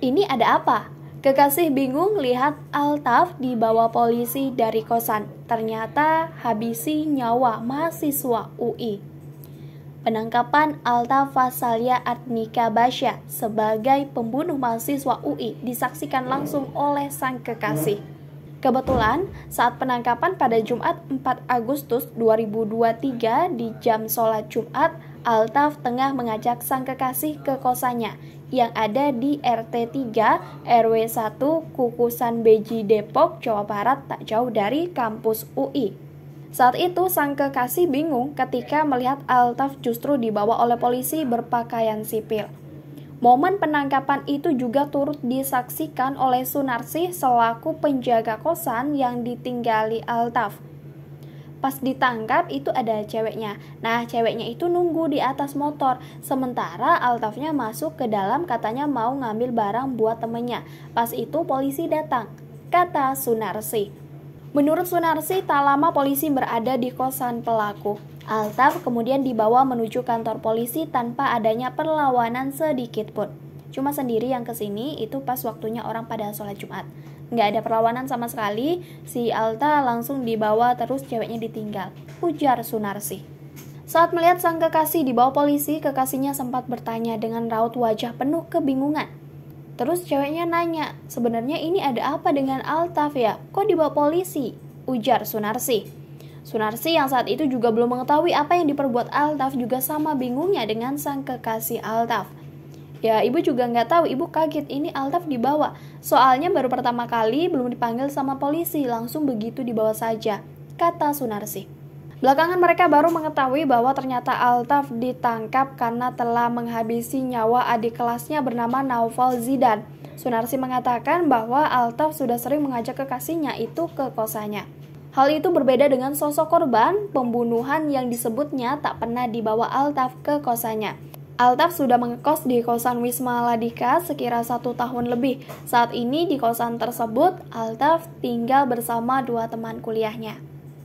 Ini ada apa? Kekasih bingung lihat Altaf dibawa polisi dari kosan. Ternyata habisi nyawa mahasiswa UI. Penangkapan Altaf Fasalia Adnika Basya sebagai pembunuh mahasiswa UI disaksikan langsung oleh sang kekasih. Kebetulan, saat penangkapan pada Jumat 4 Agustus 2023 di jam sholat Jumat, Altaf tengah mengajak sang kekasih ke kosannya yang ada di RT 3 RW 1 Kukusan Beji Depok, Jawa Barat tak jauh dari kampus UI. Saat itu sang kekasih bingung ketika melihat Altaf justru dibawa oleh polisi berpakaian sipil. Momen penangkapan itu juga turut disaksikan oleh Sunarsi selaku penjaga kosan yang ditinggali Altaf. Pas ditangkap itu ada ceweknya. Nah, ceweknya itu nunggu di atas motor. Sementara Altafnya masuk ke dalam katanya mau ngambil barang buat temennya. Pas itu polisi datang, kata Sunarsi. Menurut Sunarsi, tak lama polisi berada di kosan pelaku. Altaf kemudian dibawa menuju kantor polisi tanpa adanya perlawanan sedikit pun. Cuma sendiri yang kesini itu pas waktunya orang pada sholat Jumat. Nggak ada perlawanan sama sekali, si Alta langsung dibawa terus ceweknya ditinggal. Ujar Sunarsi. Saat melihat sang kekasih dibawa polisi, kekasihnya sempat bertanya dengan raut wajah penuh kebingungan. Terus ceweknya nanya, sebenarnya ini ada apa dengan Altaf ya? Kok dibawa polisi? Ujar Sunarsi. Sunarsi yang saat itu juga belum mengetahui apa yang diperbuat Altaf juga sama bingungnya dengan sang kekasih Altaf. Ya ibu juga nggak tahu, ibu kaget ini Altaf dibawa. Soalnya baru pertama kali belum dipanggil sama polisi, langsung begitu dibawa saja, kata Sunarsi. Belakangan mereka baru mengetahui bahwa ternyata Altaf ditangkap karena telah menghabisi nyawa adik kelasnya bernama Naufal Zidan. Sunarsi mengatakan bahwa Altaf sudah sering mengajak kekasihnya itu ke kosanya. Hal itu berbeda dengan sosok korban pembunuhan yang disebutnya tak pernah dibawa Altaf ke kosannya. Altaf sudah mengekos di kosan Wisma Ladika sekira satu tahun lebih. Saat ini di kosan tersebut, Altaf tinggal bersama dua teman kuliahnya.